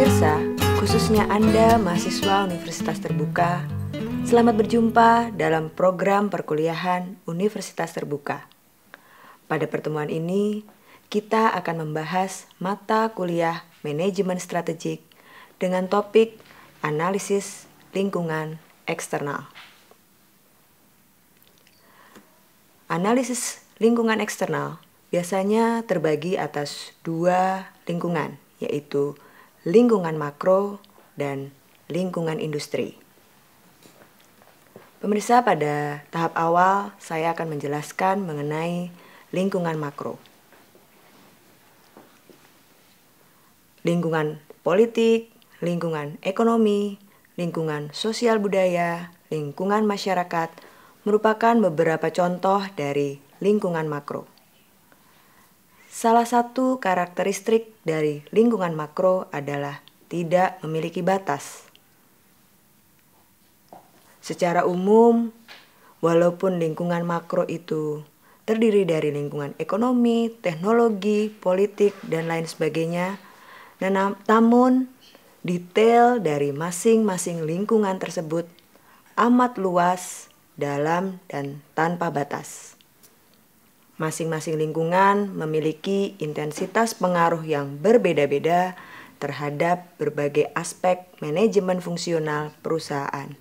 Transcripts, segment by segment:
pemirsa, khususnya Anda mahasiswa Universitas Terbuka, selamat berjumpa dalam program perkuliahan Universitas Terbuka. Pada pertemuan ini, kita akan membahas mata kuliah Manajemen Strategik dengan topik analisis lingkungan eksternal. Analisis lingkungan eksternal biasanya terbagi atas dua lingkungan, yaitu lingkungan makro, dan lingkungan industri. Pemirsa, pada tahap awal saya akan menjelaskan mengenai lingkungan makro. Lingkungan politik, lingkungan ekonomi, lingkungan sosial budaya, lingkungan masyarakat merupakan beberapa contoh dari lingkungan makro. Salah satu karakteristik dari lingkungan makro adalah tidak memiliki batas. Secara umum, walaupun lingkungan makro itu terdiri dari lingkungan ekonomi, teknologi, politik, dan lain sebagainya, namun detail dari masing-masing lingkungan tersebut amat luas, dalam, dan tanpa batas. Masing-masing lingkungan memiliki intensitas pengaruh yang berbeda-beda terhadap berbagai aspek manajemen fungsional perusahaan.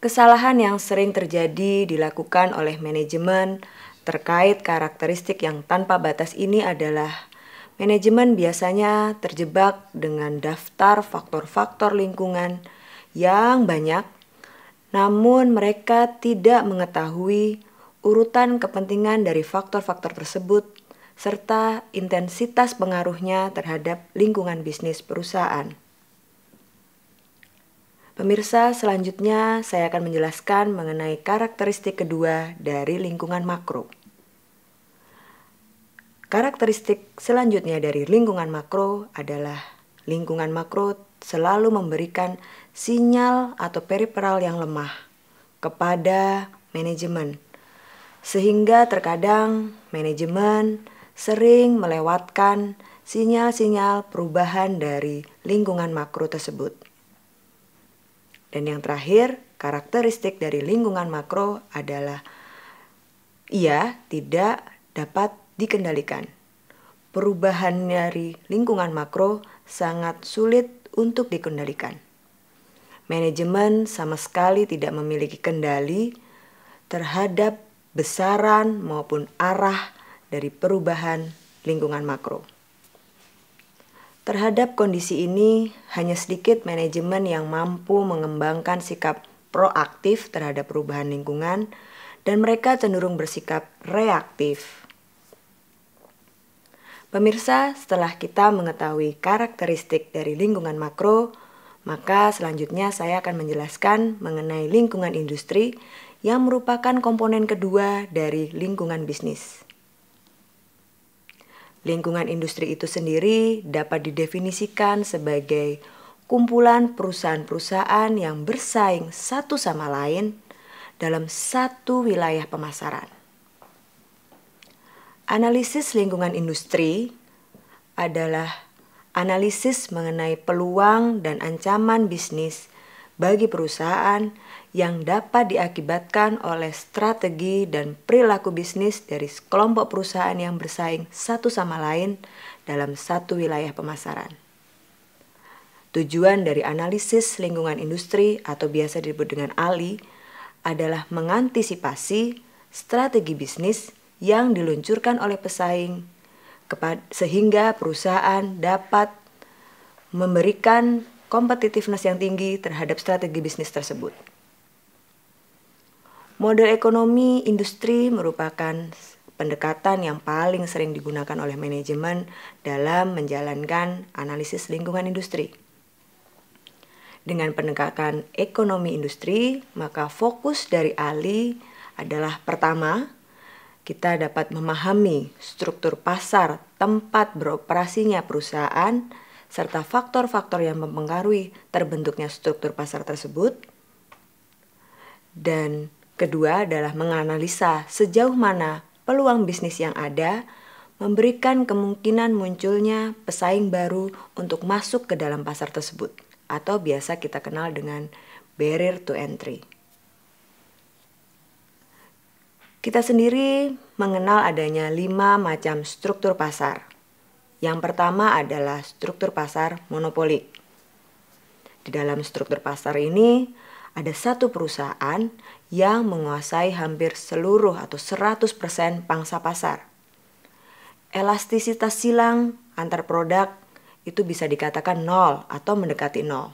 Kesalahan yang sering terjadi dilakukan oleh manajemen terkait karakteristik yang tanpa batas ini adalah manajemen biasanya terjebak dengan daftar faktor-faktor lingkungan yang banyak, namun mereka tidak mengetahui urutan kepentingan dari faktor-faktor tersebut, serta intensitas pengaruhnya terhadap lingkungan bisnis perusahaan. Pemirsa, selanjutnya saya akan menjelaskan mengenai karakteristik kedua dari lingkungan makro. Karakteristik selanjutnya dari lingkungan makro adalah lingkungan makro selalu memberikan sinyal atau peripheral yang lemah kepada manajemen sehingga terkadang manajemen sering melewatkan sinyal-sinyal perubahan dari lingkungan makro tersebut. Dan yang terakhir, karakteristik dari lingkungan makro adalah ia tidak dapat dikendalikan. Perubahan dari lingkungan makro sangat sulit untuk dikendalikan. Manajemen sama sekali tidak memiliki kendali terhadap besaran maupun arah dari perubahan lingkungan makro. Terhadap kondisi ini, hanya sedikit manajemen yang mampu mengembangkan sikap proaktif terhadap perubahan lingkungan, dan mereka cenderung bersikap reaktif. Pemirsa, setelah kita mengetahui karakteristik dari lingkungan makro, maka selanjutnya saya akan menjelaskan mengenai lingkungan industri yang merupakan komponen kedua dari lingkungan bisnis. Lingkungan industri itu sendiri dapat didefinisikan sebagai kumpulan perusahaan-perusahaan yang bersaing satu sama lain dalam satu wilayah pemasaran. Analisis lingkungan industri adalah analisis mengenai peluang dan ancaman bisnis bagi perusahaan yang dapat diakibatkan oleh strategi dan perilaku bisnis dari kelompok perusahaan yang bersaing satu sama lain dalam satu wilayah pemasaran. Tujuan dari analisis lingkungan industri atau biasa disebut dengan ALI adalah mengantisipasi strategi bisnis yang diluncurkan oleh pesaing sehingga perusahaan dapat memberikan competitiveness yang tinggi terhadap strategi bisnis tersebut. Model ekonomi industri merupakan pendekatan yang paling sering digunakan oleh manajemen dalam menjalankan analisis lingkungan industri. Dengan pendekatan ekonomi industri, maka fokus dari ahli adalah pertama, kita dapat memahami struktur pasar tempat beroperasinya perusahaan serta faktor-faktor yang mempengaruhi terbentuknya struktur pasar tersebut. Dan kedua adalah menganalisa sejauh mana peluang bisnis yang ada memberikan kemungkinan munculnya pesaing baru untuk masuk ke dalam pasar tersebut atau biasa kita kenal dengan barrier to entry. Kita sendiri mengenal adanya lima macam struktur pasar. Yang pertama adalah struktur pasar monopoli. Di dalam struktur pasar ini, ada satu perusahaan yang menguasai hampir seluruh atau 100% pangsa pasar. Elastisitas silang antar produk itu bisa dikatakan nol atau mendekati nol.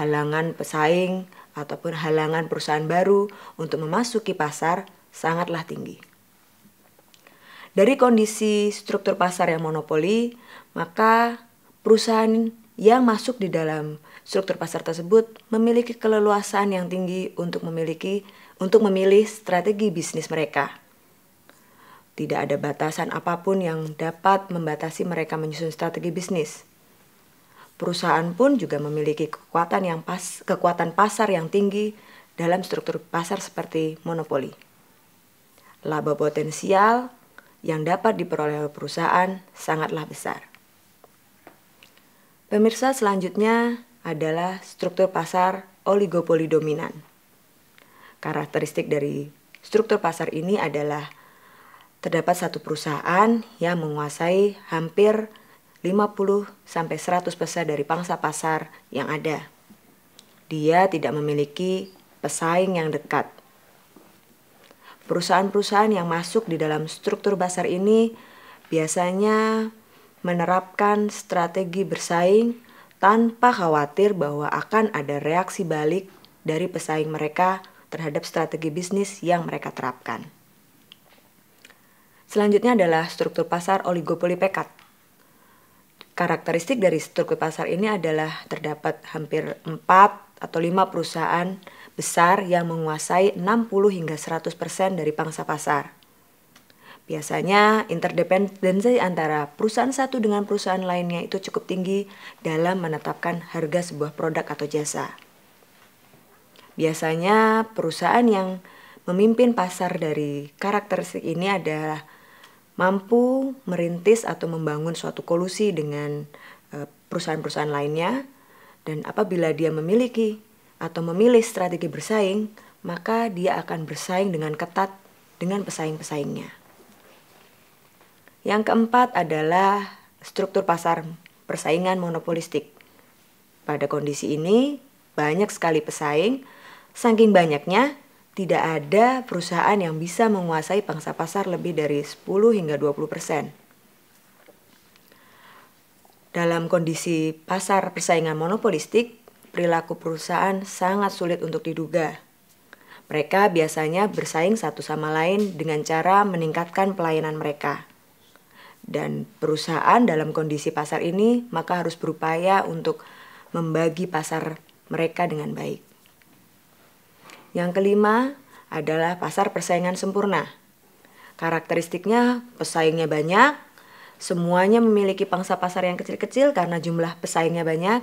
Halangan pesaing ataupun halangan perusahaan baru untuk memasuki pasar sangatlah tinggi. Dari kondisi struktur pasar yang monopoli, maka perusahaan yang masuk di dalam struktur pasar tersebut memiliki keleluasan yang tinggi untuk memiliki untuk memilih strategi bisnis mereka. Tidak ada batasan apapun yang dapat membatasi mereka menyusun strategi bisnis. Perusahaan pun juga memiliki kekuatan yang pas kekuatan pasar yang tinggi dalam struktur pasar seperti monopoli. Laba potensial yang dapat diperoleh oleh perusahaan sangatlah besar. Pemirsa selanjutnya adalah struktur pasar oligopoli dominan. Karakteristik dari struktur pasar ini adalah terdapat satu perusahaan yang menguasai hampir 50 sampai 100% dari pangsa pasar yang ada. Dia tidak memiliki pesaing yang dekat Perusahaan-perusahaan yang masuk di dalam struktur pasar ini biasanya menerapkan strategi bersaing tanpa khawatir bahwa akan ada reaksi balik dari pesaing mereka terhadap strategi bisnis yang mereka terapkan. Selanjutnya adalah struktur pasar oligopoli pekat. Karakteristik dari struktur pasar ini adalah terdapat hampir 4 atau 5 perusahaan besar yang menguasai 60 hingga 100% persen dari pangsa pasar. Biasanya, interdependensi antara perusahaan satu dengan perusahaan lainnya itu cukup tinggi dalam menetapkan harga sebuah produk atau jasa. Biasanya, perusahaan yang memimpin pasar dari karakteristik ini adalah mampu merintis atau membangun suatu kolusi dengan eh, perusahaan-perusahaan lainnya, dan apabila dia memiliki atau memilih strategi bersaing, maka dia akan bersaing dengan ketat dengan pesaing-pesaingnya. Yang keempat adalah struktur pasar persaingan monopolistik. Pada kondisi ini, banyak sekali pesaing, saking banyaknya, tidak ada perusahaan yang bisa menguasai pangsa pasar lebih dari 10 hingga 20 persen. Dalam kondisi pasar persaingan monopolistik, perilaku perusahaan sangat sulit untuk diduga. Mereka biasanya bersaing satu sama lain dengan cara meningkatkan pelayanan mereka. Dan perusahaan dalam kondisi pasar ini maka harus berupaya untuk membagi pasar mereka dengan baik. Yang kelima adalah pasar persaingan sempurna. Karakteristiknya pesaingnya banyak, semuanya memiliki pangsa pasar yang kecil-kecil karena jumlah pesaingnya banyak,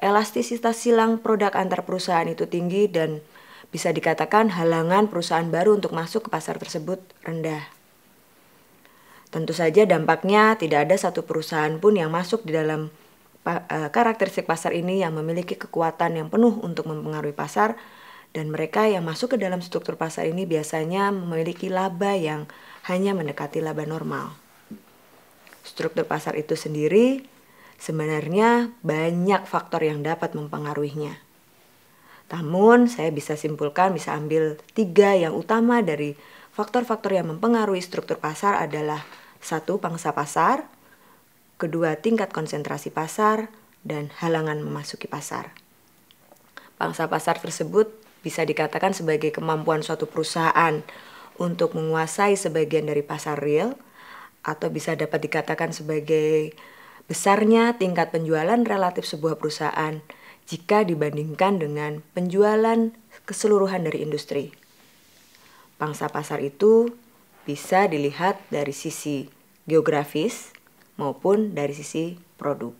elastisitas silang produk antar perusahaan itu tinggi dan bisa dikatakan halangan perusahaan baru untuk masuk ke pasar tersebut rendah. Tentu saja dampaknya tidak ada satu perusahaan pun yang masuk di dalam e, karakteristik pasar ini yang memiliki kekuatan yang penuh untuk mempengaruhi pasar dan mereka yang masuk ke dalam struktur pasar ini biasanya memiliki laba yang hanya mendekati laba normal. Struktur pasar itu sendiri Sebenarnya banyak faktor yang dapat mempengaruhinya. Namun, saya bisa simpulkan, bisa ambil tiga yang utama dari faktor-faktor yang mempengaruhi struktur pasar adalah satu, pangsa pasar, kedua, tingkat konsentrasi pasar, dan halangan memasuki pasar. Pangsa pasar tersebut bisa dikatakan sebagai kemampuan suatu perusahaan untuk menguasai sebagian dari pasar real, atau bisa dapat dikatakan sebagai Besarnya tingkat penjualan relatif sebuah perusahaan jika dibandingkan dengan penjualan keseluruhan dari industri. Pangsa pasar itu bisa dilihat dari sisi geografis maupun dari sisi produk.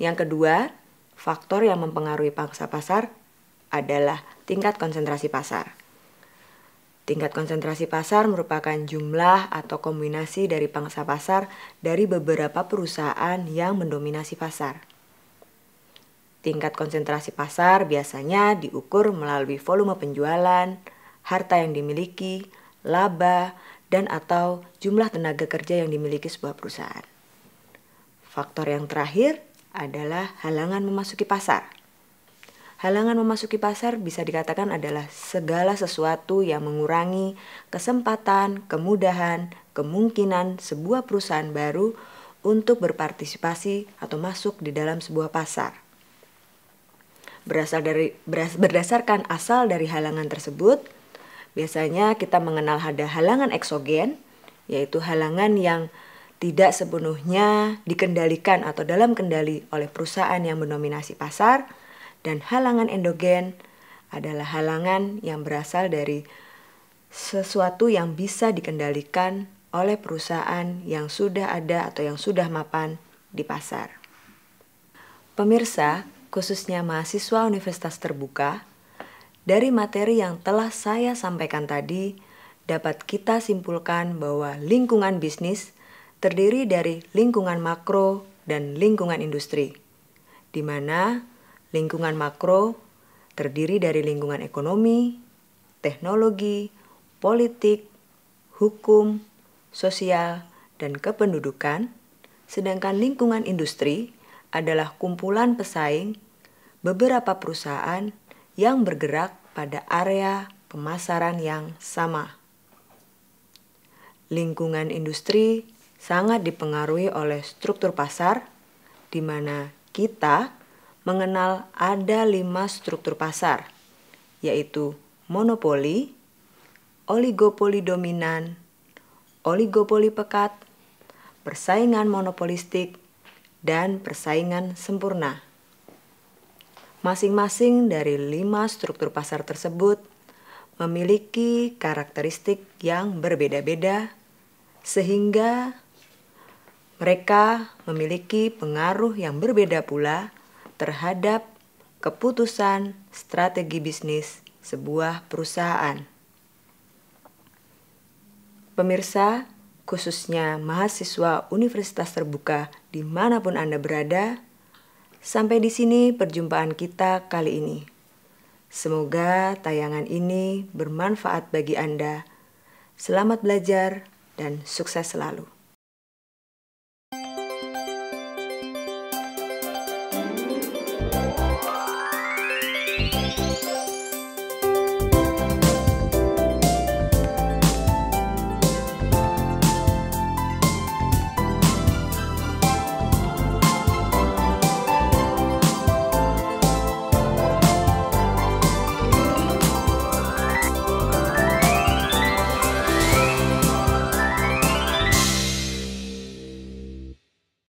Yang kedua, faktor yang mempengaruhi pangsa pasar adalah tingkat konsentrasi pasar. Tingkat konsentrasi pasar merupakan jumlah atau kombinasi dari pangsa pasar dari beberapa perusahaan yang mendominasi pasar. Tingkat konsentrasi pasar biasanya diukur melalui volume penjualan, harta yang dimiliki, laba, dan atau jumlah tenaga kerja yang dimiliki sebuah perusahaan. Faktor yang terakhir adalah halangan memasuki pasar. Halangan memasuki pasar bisa dikatakan adalah segala sesuatu yang mengurangi kesempatan, kemudahan, kemungkinan sebuah perusahaan baru untuk berpartisipasi atau masuk di dalam sebuah pasar. Berasal dari beras, berdasarkan asal dari halangan tersebut, biasanya kita mengenal ada halangan eksogen, yaitu halangan yang tidak sepenuhnya dikendalikan atau dalam kendali oleh perusahaan yang mendominasi pasar dan halangan endogen adalah halangan yang berasal dari sesuatu yang bisa dikendalikan oleh perusahaan yang sudah ada atau yang sudah mapan di pasar. Pemirsa, khususnya mahasiswa universitas terbuka, dari materi yang telah saya sampaikan tadi, dapat kita simpulkan bahwa lingkungan bisnis terdiri dari lingkungan makro dan lingkungan industri, di mana Lingkungan makro terdiri dari lingkungan ekonomi, teknologi, politik, hukum, sosial, dan kependudukan, sedangkan lingkungan industri adalah kumpulan pesaing beberapa perusahaan yang bergerak pada area pemasaran yang sama. Lingkungan industri sangat dipengaruhi oleh struktur pasar, di mana kita mengenal ada lima struktur pasar, yaitu monopoli, oligopoli dominan, oligopoli pekat, persaingan monopolistik, dan persaingan sempurna. Masing-masing dari lima struktur pasar tersebut memiliki karakteristik yang berbeda-beda, sehingga mereka memiliki pengaruh yang berbeda pula terhadap keputusan strategi bisnis sebuah perusahaan. Pemirsa, khususnya mahasiswa universitas terbuka dimanapun Anda berada, sampai di sini perjumpaan kita kali ini. Semoga tayangan ini bermanfaat bagi Anda. Selamat belajar dan sukses selalu.